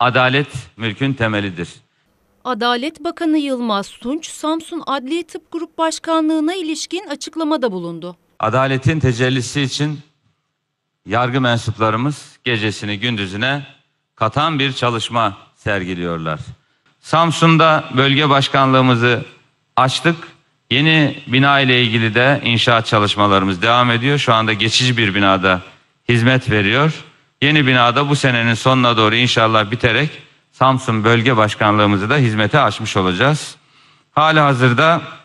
Adalet mülkün temelidir. Adalet Bakanı Yılmaz Tunç, Samsun Adli Tıp Grup Başkanlığı'na ilişkin açıklamada bulundu. Adaletin tecellisi için yargı mensuplarımız gecesini gündüzüne katan bir çalışma sergiliyorlar. Samsun'da bölge başkanlığımızı açtık. Yeni bina ile ilgili de inşaat çalışmalarımız devam ediyor. Şu anda geçici bir binada hizmet veriyor. Yeni binada bu senenin sonuna doğru inşallah biterek Samsun Bölge Başkanlığımızı da hizmete açmış olacağız. Hali hazırda